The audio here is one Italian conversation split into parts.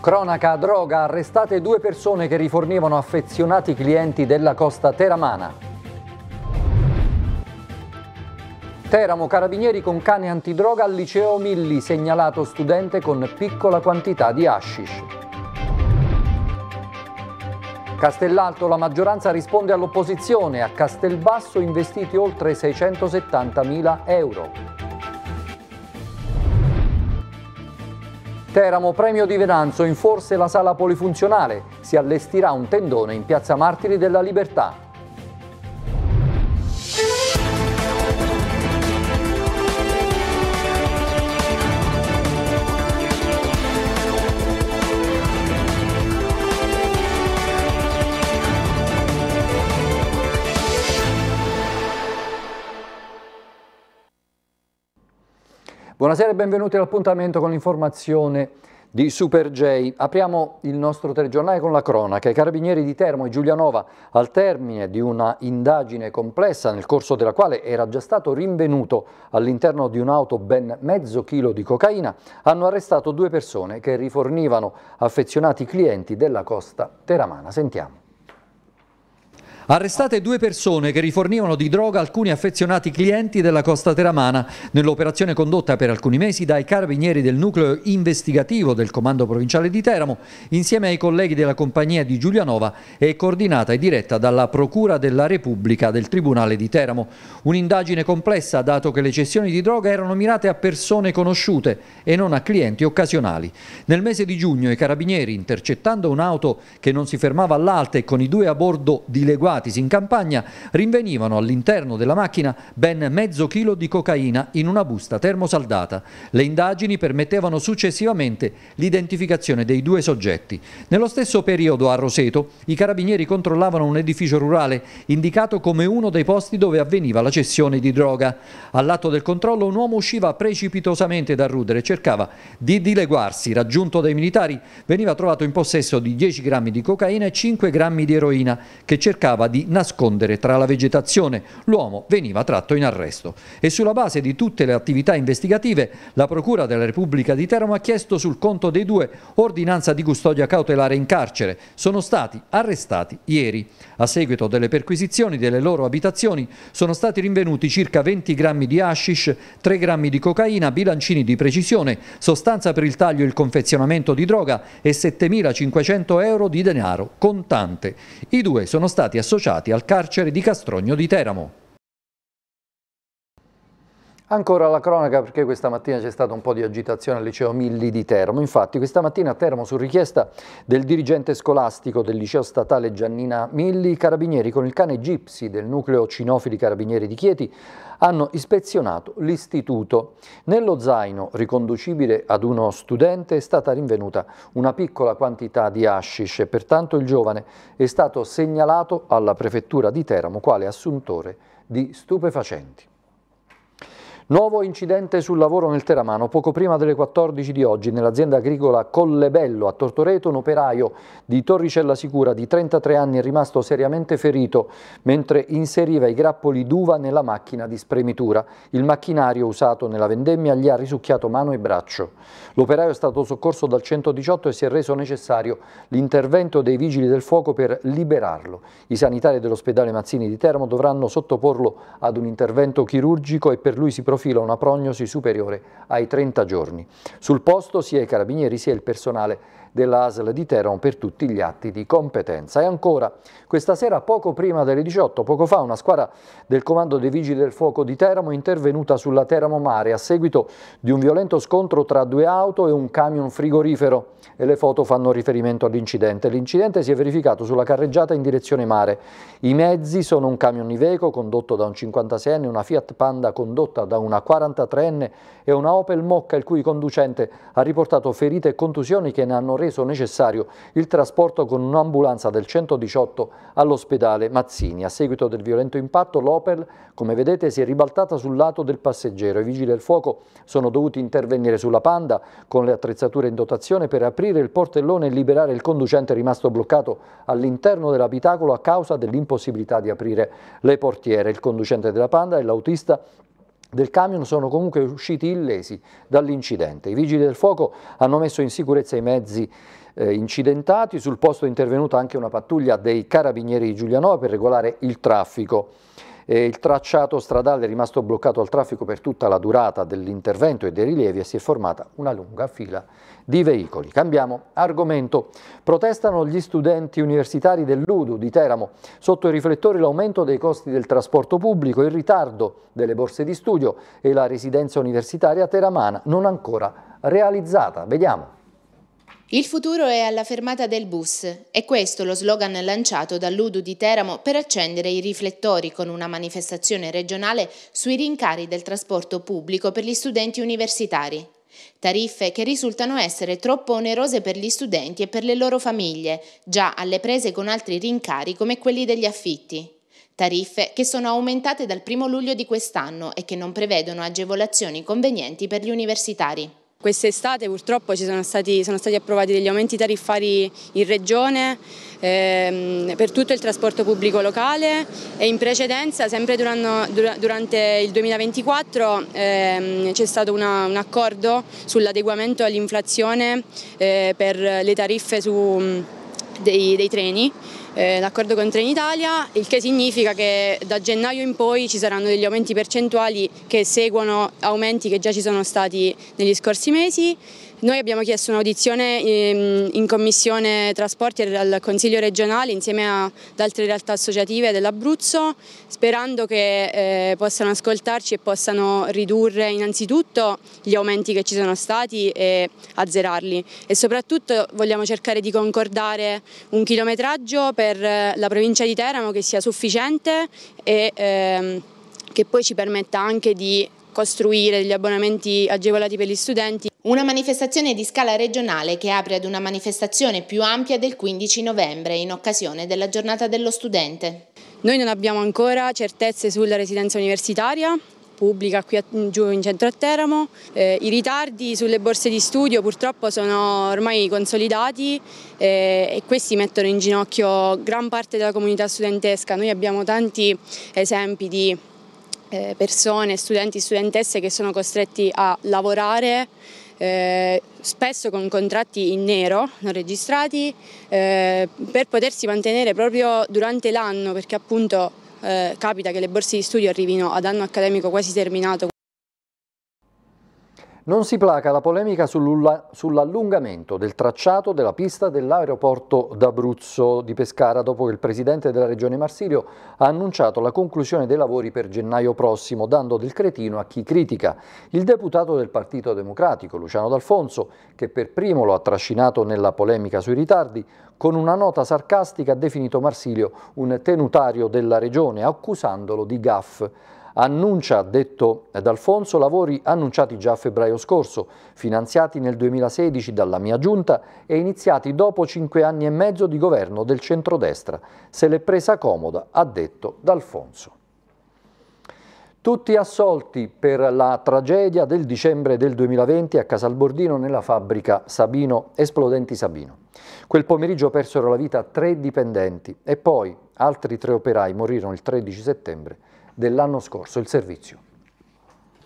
Cronaca droga, arrestate due persone che rifornivano affezionati clienti della costa teramana. Teramo carabinieri con cane antidroga al liceo Milli, segnalato studente con piccola quantità di hashish. Castellalto la maggioranza risponde all'opposizione, a Castelbasso investiti oltre 670 mila euro. Teramo Premio di Venanzo in forse la sala polifunzionale. Si allestirà un tendone in Piazza Martiri della Libertà. Buonasera e benvenuti all'appuntamento con l'informazione di Super J. Apriamo il nostro telegiornale con la cronaca. I carabinieri di Termo e Giulianova, al termine di una indagine complessa nel corso della quale era già stato rinvenuto all'interno di un'auto ben mezzo chilo di cocaina, hanno arrestato due persone che rifornivano affezionati clienti della costa teramana. Sentiamo. Arrestate due persone che rifornivano di droga alcuni affezionati clienti della Costa Teramana nell'operazione condotta per alcuni mesi dai carabinieri del nucleo investigativo del Comando Provinciale di Teramo insieme ai colleghi della compagnia di Giulianova e coordinata e diretta dalla Procura della Repubblica del Tribunale di Teramo. Un'indagine complessa dato che le cessioni di droga erano mirate a persone conosciute e non a clienti occasionali. Nel mese di giugno i carabinieri intercettando un'auto che non si fermava all'alta e con i due a bordo dileguati trovati in campagna rinvenivano all'interno della macchina ben mezzo chilo di cocaina in una busta termosaldata. Le indagini permettevano successivamente l'identificazione dei due soggetti. Nello stesso periodo a Roseto i carabinieri controllavano un edificio rurale indicato come uno dei posti dove avveniva la cessione di droga. All'atto del controllo un uomo usciva precipitosamente dal rudere e cercava di dileguarsi. Raggiunto dai militari veniva trovato in possesso di 10 grammi di cocaina e 5 grammi di eroina che cercava di di nascondere tra la vegetazione. L'uomo veniva tratto in arresto e sulla base di tutte le attività investigative la Procura della Repubblica di Teramo ha chiesto sul conto dei due ordinanza di custodia cautelare in carcere. Sono stati arrestati ieri. A seguito delle perquisizioni delle loro abitazioni sono stati rinvenuti circa 20 grammi di hashish, 3 grammi di cocaina, bilancini di precisione, sostanza per il taglio e il confezionamento di droga e 7.500 euro di denaro contante. I due sono stati assolutamente associati al carcere di Castrogno di Teramo. Ancora la cronaca perché questa mattina c'è stata un po' di agitazione al liceo Milli di Termo. Infatti questa mattina a Termo su richiesta del dirigente scolastico del liceo statale Giannina Milli, i carabinieri con il cane Gipsy del nucleo Cinofili Carabinieri di Chieti hanno ispezionato l'istituto. Nello zaino riconducibile ad uno studente è stata rinvenuta una piccola quantità di hashish e pertanto il giovane è stato segnalato alla prefettura di Teramo quale assuntore di stupefacenti. Nuovo incidente sul lavoro nel Teramano. Poco prima delle 14 di oggi, nell'azienda agricola Collebello a Tortoreto, un operaio di Torricella Sicura di 33 anni è rimasto seriamente ferito mentre inseriva i grappoli d'uva nella macchina di spremitura. Il macchinario usato nella vendemmia gli ha risucchiato mano e braccio. L'operaio è stato soccorso dal 118 e si è reso necessario l'intervento dei vigili del fuoco per liberarlo. I sanitari dell'ospedale Mazzini di Teramo dovranno sottoporlo ad un intervento chirurgico e per lui si profila profila una prognosi superiore ai 30 giorni. Sul posto sia i carabinieri sia il personale dell'ASL di Teron per tutti gli atti di competenza. E ancora, questa sera poco prima delle 18, poco fa, una squadra del comando dei Vigili del Fuoco di Teramo è intervenuta sulla Teramo Mare a seguito di un violento scontro tra due auto e un camion frigorifero e le foto fanno riferimento all'incidente. L'incidente si è verificato sulla carreggiata in direzione mare. I mezzi sono un camion Iveco condotto da un 56enne, una Fiat Panda condotta da una 43enne e una Opel Mocca il cui conducente ha riportato ferite e contusioni che ne hanno reso necessario il trasporto con un'ambulanza del 118 all'ospedale Mazzini. A seguito del violento impatto l'Opel, come vedete, si è ribaltata sul lato del passeggero. I vigili del fuoco sono dovuti intervenire sulla Panda con le attrezzature in dotazione per aprire il portellone e liberare il conducente rimasto bloccato all'interno dell'abitacolo a causa dell'impossibilità di aprire le portiere. Il conducente della Panda e l'autista del camion sono comunque usciti illesi dall'incidente. I vigili del fuoco hanno messo in sicurezza i mezzi eh, incidentati, sul posto è intervenuta anche una pattuglia dei carabinieri di Giulianova per regolare il traffico. Eh, il tracciato stradale è rimasto bloccato al traffico per tutta la durata dell'intervento e dei rilievi e si è formata una lunga fila di veicoli. Cambiamo argomento. Protestano gli studenti universitari dell'Udu di Teramo. Sotto i riflettori l'aumento dei costi del trasporto pubblico, il ritardo delle borse di studio e la residenza universitaria teramana non ancora realizzata. Vediamo. Il futuro è alla fermata del bus. È questo lo slogan lanciato dall'Udu di Teramo per accendere i riflettori con una manifestazione regionale sui rincari del trasporto pubblico per gli studenti universitari. Tariffe che risultano essere troppo onerose per gli studenti e per le loro famiglie, già alle prese con altri rincari come quelli degli affitti. Tariffe che sono aumentate dal 1 luglio di quest'anno e che non prevedono agevolazioni convenienti per gli universitari. Quest'estate purtroppo sono stati, sono stati, approvati degli aumenti tariffari in regione ehm, per tutto il trasporto pubblico locale e in precedenza, sempre durante, durante il 2024, ehm, c'è stato una, un accordo sull'adeguamento all'inflazione eh, per le tariffe su, dei, dei treni. Eh, d'accordo con Trenitalia, il che significa che da gennaio in poi ci saranno degli aumenti percentuali che seguono aumenti che già ci sono stati negli scorsi mesi. Noi abbiamo chiesto un'audizione ehm, in commissione trasporti al Consiglio regionale insieme ad altre realtà associative dell'Abruzzo sperando che eh, possano ascoltarci e possano ridurre innanzitutto gli aumenti che ci sono stati e azzerarli e soprattutto vogliamo cercare di concordare un chilometraggio per eh, la provincia di Teramo che sia sufficiente e ehm, che poi ci permetta anche di costruire degli abbonamenti agevolati per gli studenti. Una manifestazione di scala regionale che apre ad una manifestazione più ampia del 15 novembre in occasione della giornata dello studente. Noi non abbiamo ancora certezze sulla residenza universitaria, pubblica qui a, mm, giù in centro a Teramo. Eh, I ritardi sulle borse di studio purtroppo sono ormai consolidati eh, e questi mettono in ginocchio gran parte della comunità studentesca. Noi abbiamo tanti esempi di eh, persone, studenti, studentesse che sono costretti a lavorare eh, spesso con contratti in nero, non registrati, eh, per potersi mantenere proprio durante l'anno, perché appunto eh, capita che le borse di studio arrivino ad anno accademico quasi terminato non si placa la polemica sull'allungamento del tracciato della pista dell'aeroporto d'Abruzzo di Pescara dopo che il presidente della regione Marsilio ha annunciato la conclusione dei lavori per gennaio prossimo, dando del cretino a chi critica. Il deputato del Partito Democratico, Luciano D'Alfonso, che per primo lo ha trascinato nella polemica sui ritardi, con una nota sarcastica ha definito Marsilio un tenutario della regione, accusandolo di gaff annuncia, detto d'Alfonso, lavori annunciati già a febbraio scorso, finanziati nel 2016 dalla mia giunta e iniziati dopo cinque anni e mezzo di governo del centrodestra. Se l'è presa comoda, ha detto d'Alfonso. Tutti assolti per la tragedia del dicembre del 2020 a Casalbordino nella fabbrica Sabino Esplodenti Sabino. Quel pomeriggio persero la vita tre dipendenti e poi altri tre operai morirono il 13 settembre dell'anno scorso il servizio.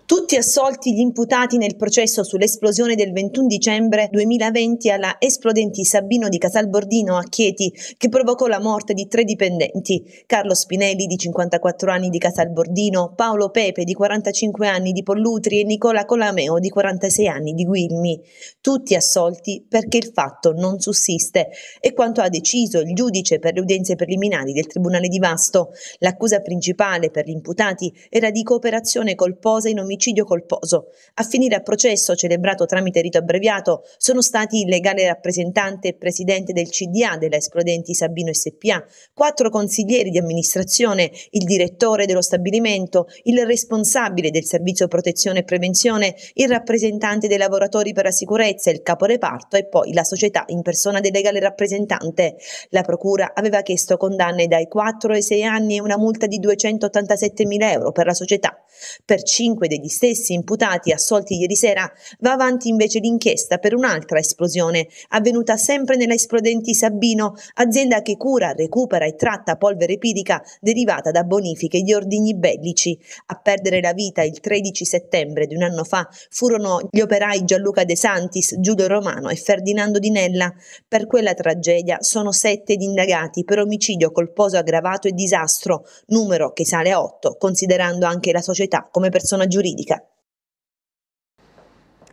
Tutti assolti gli imputati nel processo sull'esplosione del 21 dicembre 2020 alla esplodenti Sabino di Casalbordino a Chieti, che provocò la morte di tre dipendenti: Carlo Spinelli di 54 anni di Casalbordino, Paolo Pepe di 45 anni di Pollutri e Nicola Colameo di 46 anni di Guilmi. Tutti assolti perché il fatto non sussiste. È quanto ha deciso il giudice per le udienze preliminari del Tribunale di Vasto. L'accusa principale per gli imputati era di cooperazione colposa in omicidio omicidio colposo. A finire a processo, celebrato tramite rito abbreviato, sono stati il legale rappresentante e presidente del CDA della Esplodenti Sabino SPA, quattro consiglieri di amministrazione, il direttore dello stabilimento, il responsabile del servizio protezione e prevenzione, il rappresentante dei lavoratori per la sicurezza, il caporeparto e poi la società in persona del legale rappresentante. La procura aveva chiesto condanne dai 4 ai 6 anni e una multa di 287 mila euro per la società. Per cinque degli gli stessi imputati assolti ieri sera, va avanti invece l'inchiesta per un'altra esplosione avvenuta sempre nella Esplodenti Sabino, azienda che cura, recupera e tratta polvere pirica derivata da bonifiche di ordigni bellici. A perdere la vita il 13 settembre di un anno fa furono gli operai Gianluca De Santis, Giulio Romano e Ferdinando Di Nella. Per quella tragedia sono sette gli indagati per omicidio colposo aggravato e disastro, numero che sale a otto, considerando anche la società come persona giuridica giuridica.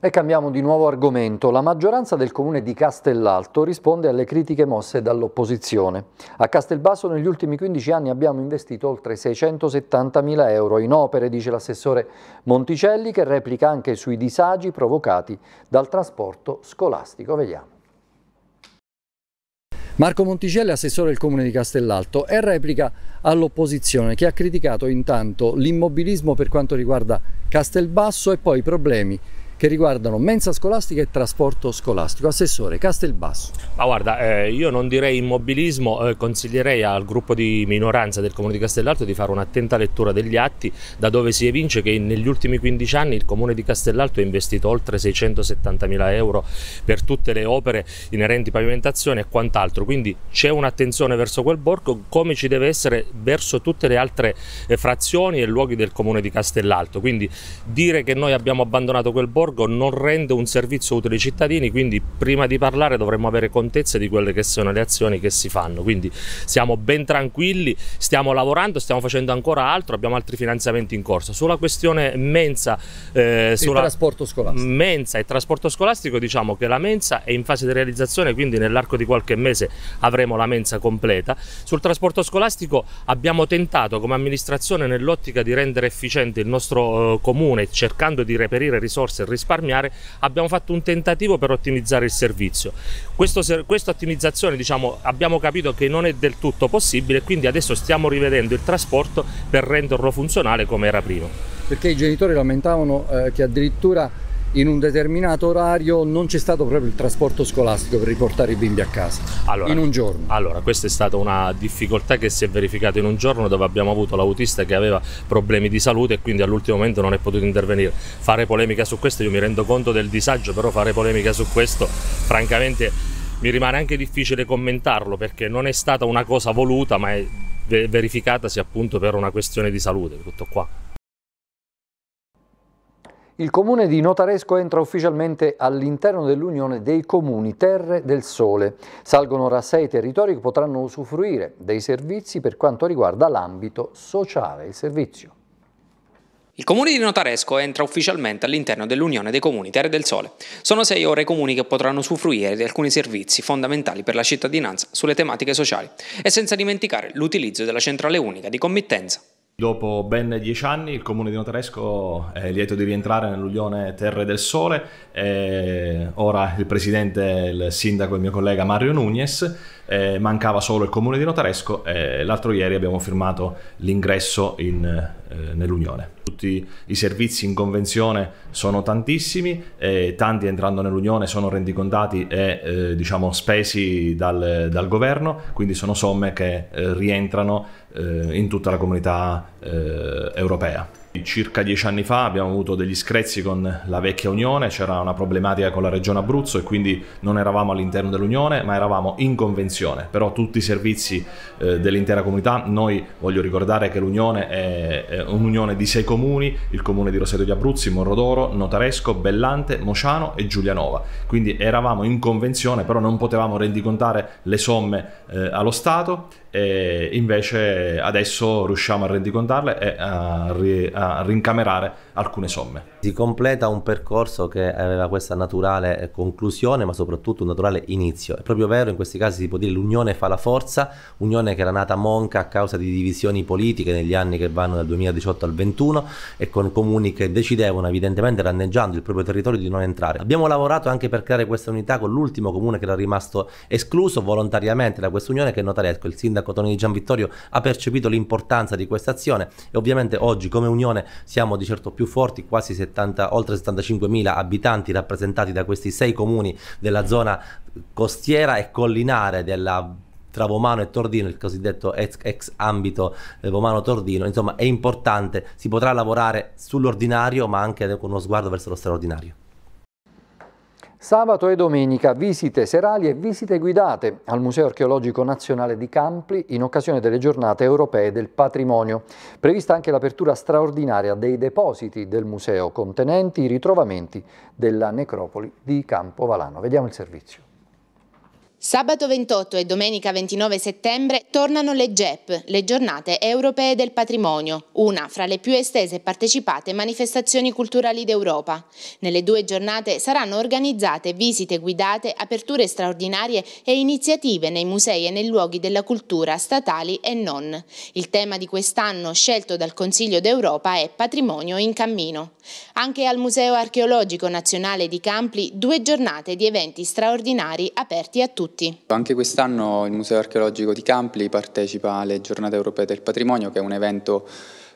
E cambiamo di nuovo argomento. La maggioranza del comune di Castellalto risponde alle critiche mosse dall'opposizione. A Castelbasso negli ultimi 15 anni abbiamo investito oltre 670 mila euro in opere, dice l'assessore Monticelli, che replica anche sui disagi provocati dal trasporto scolastico. Vediamo. Marco Monticelli, assessore del Comune di Castellalto, è replica all'opposizione che ha criticato intanto l'immobilismo per quanto riguarda Castelbasso e poi i problemi che riguardano mensa scolastica e trasporto scolastico. Assessore Castelbasso. Ma guarda, eh, io non direi immobilismo, eh, consiglierei al gruppo di minoranza del Comune di Castellalto di fare un'attenta lettura degli atti, da dove si evince che negli ultimi 15 anni il Comune di Castellalto ha investito oltre 670 mila euro per tutte le opere inerenti pavimentazione e quant'altro, quindi c'è un'attenzione verso quel borgo come ci deve essere verso tutte le altre eh, frazioni e luoghi del Comune di Castellalto, quindi dire che noi abbiamo abbandonato quel borgo borgo non rende un servizio utile ai cittadini, quindi prima di parlare dovremmo avere contezza di quelle che sono le azioni che si fanno. Quindi siamo ben tranquilli, stiamo lavorando, stiamo facendo ancora altro, abbiamo altri finanziamenti in corso. Sulla questione mensa, eh, sulla trasporto mensa e trasporto scolastico, diciamo che la mensa è in fase di realizzazione, quindi nell'arco di qualche mese avremo la mensa completa. Sul trasporto scolastico abbiamo tentato come amministrazione nell'ottica di rendere efficiente il nostro eh, comune cercando di reperire risorse risparmiare, abbiamo fatto un tentativo per ottimizzare il servizio. Questo, questa ottimizzazione diciamo, abbiamo capito che non è del tutto possibile, quindi adesso stiamo rivedendo il trasporto per renderlo funzionale come era prima. Perché i genitori lamentavano eh, che addirittura in un determinato orario non c'è stato proprio il trasporto scolastico per riportare i bimbi a casa allora, in un giorno. Allora, questa è stata una difficoltà che si è verificata in un giorno dove abbiamo avuto l'autista che aveva problemi di salute e quindi all'ultimo momento non è potuto intervenire. Fare polemica su questo, io mi rendo conto del disagio, però fare polemica su questo, francamente, mi rimane anche difficile commentarlo perché non è stata una cosa voluta, ma è verificatasi appunto per una questione di salute, tutto qua. Il comune di Notaresco entra ufficialmente all'interno dell'Unione dei Comuni Terre del Sole. Salgono ora sei territori che potranno usufruire dei servizi per quanto riguarda l'ambito sociale, il servizio. Il comune di Notaresco entra ufficialmente all'interno dell'Unione dei Comuni Terre del Sole. Sono sei ore i comuni che potranno usufruire di alcuni servizi fondamentali per la cittadinanza sulle tematiche sociali e senza dimenticare l'utilizzo della centrale unica di committenza. Dopo ben dieci anni il comune di Notaresco è lieto di rientrare nell'Unione Terre del Sole. Eh, ora il presidente, il sindaco, e il mio collega Mario Nunez eh, mancava solo il comune di Notaresco e eh, l'altro ieri abbiamo firmato l'ingresso eh, nell'Unione. Tutti i servizi in convenzione sono tantissimi e eh, tanti entrando nell'Unione sono rendicontati e eh, diciamo spesi dal, dal, governo, quindi sono somme che eh, rientrano in tutta la comunità europea. Circa dieci anni fa abbiamo avuto degli screzi con la vecchia Unione, c'era una problematica con la regione Abruzzo e quindi non eravamo all'interno dell'Unione ma eravamo in convenzione, però tutti i servizi eh, dell'intera comunità, noi voglio ricordare che l'Unione è, è un'unione di sei comuni, il comune di Rosario di Abruzzi, Morrodoro, Notaresco, Bellante, Mociano e Giulianova, quindi eravamo in convenzione però non potevamo rendicontare le somme eh, allo Stato e invece adesso riusciamo a rendicontarle e a, ri- a rincamerare alcune somme. Si completa un percorso che aveva questa naturale eh, conclusione, ma soprattutto un naturale inizio. È proprio vero, in questi casi si può dire l'unione fa la forza, unione che era nata monca a causa di divisioni politiche negli anni che vanno dal 2018 al 21 e con comuni che decidevano evidentemente danneggiando il proprio territorio di non entrare. Abbiamo lavorato anche per creare questa unità con l'ultimo comune che era rimasto escluso volontariamente da questa unione che è Notaresco. Il sindaco Toni Gian Vittorio ha percepito l'importanza di questa azione e ovviamente oggi come unione siamo di certo più più forti, quasi 70, oltre 75.000 abitanti rappresentati da questi sei comuni della zona costiera e collinare della tra Vomano e Tordino, il cosiddetto ex, ex ambito eh, Vomano-Tordino, insomma è importante, si potrà lavorare sull'ordinario ma anche con uno sguardo verso lo straordinario. Sabato e domenica visite serali e visite guidate al Museo Archeologico Nazionale di Campli in occasione delle giornate europee del patrimonio. Prevista anche l'apertura straordinaria dei depositi del museo contenenti i ritrovamenti della necropoli di Campovalano. Vediamo il servizio. Sabato 28 e domenica 29 settembre tornano le GEP, le giornate europee del patrimonio, una fra le più estese e partecipate manifestazioni culturali d'Europa. Nelle due giornate saranno organizzate visite guidate, aperture straordinarie e iniziative nei musei e nei luoghi della cultura statali e non. Il tema di quest'anno scelto dal Consiglio d'Europa è Patrimonio in cammino. Anche al Museo archeologico nazionale di Campli due giornate di eventi straordinari aperti a tutti tutti. Anche quest'anno il Museo Archeologico di Campli partecipa alle Giornate Europee del Patrimonio, che è un evento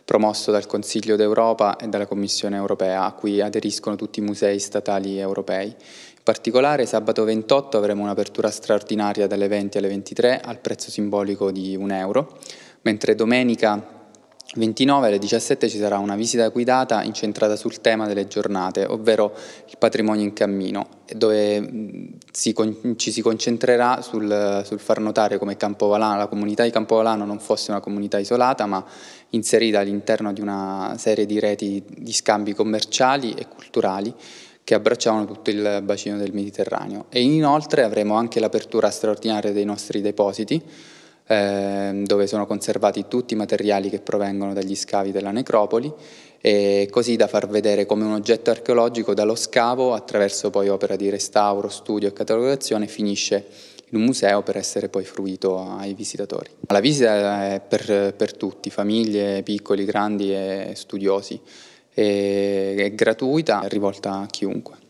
promosso dal Consiglio d'Europa e dalla Commissione Europea, a cui aderiscono tutti i musei statali europei. In particolare sabato 28 avremo un'apertura straordinaria dalle 20 alle 23 al prezzo simbolico di 1 euro, mentre domenica 29 alle 17 ci sarà una visita guidata incentrata sul tema delle giornate, ovvero il patrimonio in cammino, dove si con, ci si concentrerà sul, sul, far notare come Campovalano, la comunità di Campovalano non fosse una comunità isolata, ma inserita all'interno di una serie di reti di scambi commerciali e culturali che abbracciavano tutto il bacino del Mediterraneo. E inoltre avremo anche l'apertura straordinaria dei nostri depositi eh, dove sono conservati tutti i materiali che provengono dagli scavi della necropoli e così da far vedere come un oggetto archeologico dallo scavo attraverso poi opera di restauro, studio e catalogazione finisce in un museo per essere poi fruito ai visitatori. La visita è per, per tutti, famiglie, piccoli, grandi e studiosi, e è gratuita, è rivolta a chiunque.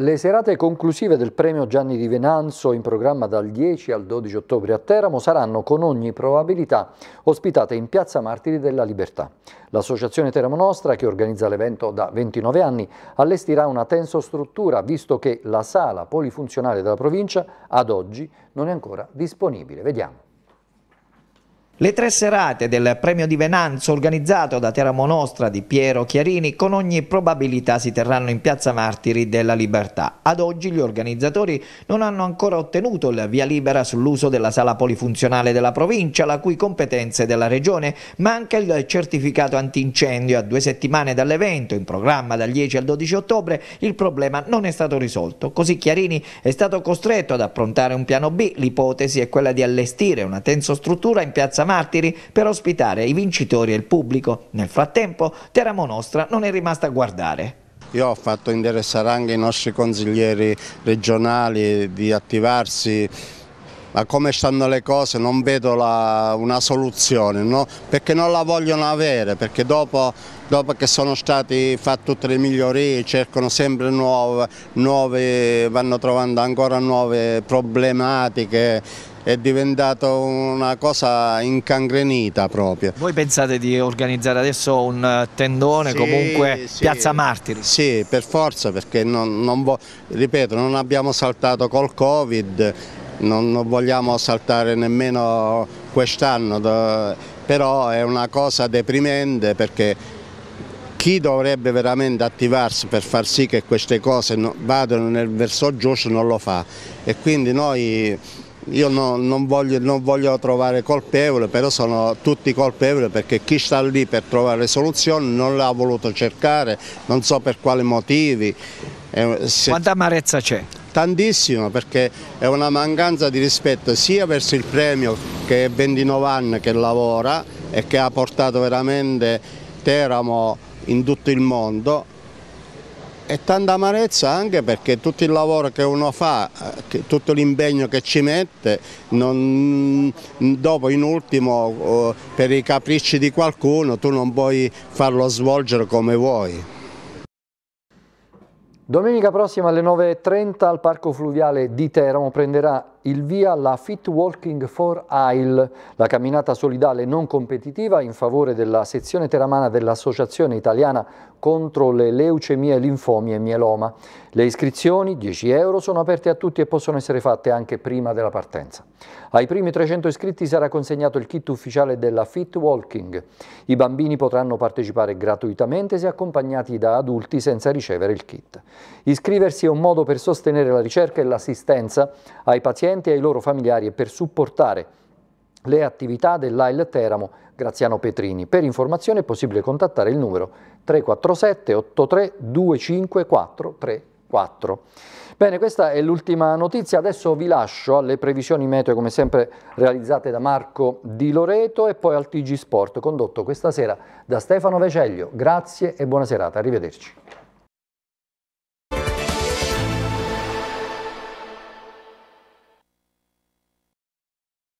Le serate conclusive del premio Gianni di Venanzo, in programma dal 10 al 12 ottobre a Teramo, saranno con ogni probabilità ospitate in Piazza Martiri della Libertà. L'associazione Teramo Nostra, che organizza l'evento da 29 anni, allestirà una tenso struttura, visto che la sala polifunzionale della provincia ad oggi non è ancora disponibile. Vediamo. Le tre serate del premio di Venanzo organizzato da Teramo Nostra di Piero Chiarini con ogni probabilità si terranno in Piazza Martiri della Libertà. Ad oggi gli organizzatori non hanno ancora ottenuto il via libera sull'uso della sala polifunzionale della provincia, la cui competenza è della regione, ma anche il certificato antincendio a due settimane dall'evento, in programma dal 10 al 12 ottobre, il problema non è stato risolto. Così Chiarini è stato costretto ad approntare un piano B, l'ipotesi è quella di allestire una tensostruttura in Piazza Martiri Martiri per ospitare i vincitori e il pubblico. Nel frattempo Teramo Nostra non è rimasta a guardare. Io ho fatto interessare anche i nostri consiglieri regionali di attivarsi ma come stanno le cose non vedo la, una soluzione, no? perché non la vogliono avere, perché dopo, dopo che sono stati fatte tutte le migliorie cercano sempre nuove, nuove vanno trovando ancora nuove problematiche è diventata una cosa incangrenita proprio. Voi pensate di organizzare adesso un eh, tendone sì, comunque sì, Piazza Martiri? Sì, per forza perché non, non ripeto non abbiamo saltato col Covid, non, non vogliamo saltare nemmeno quest'anno, però è una cosa deprimente perché chi dovrebbe veramente attivarsi per far sì che queste cose vadano nel verso giusto non lo fa e quindi noi io no, non, voglio, non, voglio, trovare colpevole, però sono tutti colpevoli perché chi sta lì per trovare soluzioni non l'ha voluto cercare, non so per quali motivi. Se... Quanta amarezza c'è? Tantissimo, perché è una mancanza di rispetto sia verso il premio che è 29 anni che lavora e che ha portato veramente Teramo in tutto il mondo e tanta amarezza anche perché tutto il lavoro che uno fa, eh, tutto l'impegno che ci mette, non, mm, dopo in ultimo oh, per i capricci di qualcuno tu non puoi farlo svolgere come vuoi. Domenica prossima alle 9.30 al Parco Fluviale di Teramo prenderà il via la Fit Walking for Isle, la camminata solidale non competitiva in favore della sezione teramana dell'Associazione Italiana contro le leucemie, linfomi e mieloma. Le iscrizioni, 10 euro, sono aperte a tutti e possono essere fatte anche prima della partenza. Ai primi 300 iscritti sarà consegnato il kit ufficiale della Fit Walking. I bambini potranno partecipare gratuitamente se accompagnati da adulti senza ricevere il kit. Iscriversi è un modo per sostenere la ricerca e l'assistenza ai pazienti pazienti e ai loro familiari e per supportare le attività dell'AIL Teramo Graziano Petrini. Per informazione è possibile contattare il numero 347 83 254 34. Bene, questa è l'ultima notizia, adesso vi lascio alle previsioni meteo come sempre realizzate da Marco Di Loreto e poi al TG Sport condotto questa sera da Stefano Veceglio. Grazie e buona serata, arrivederci.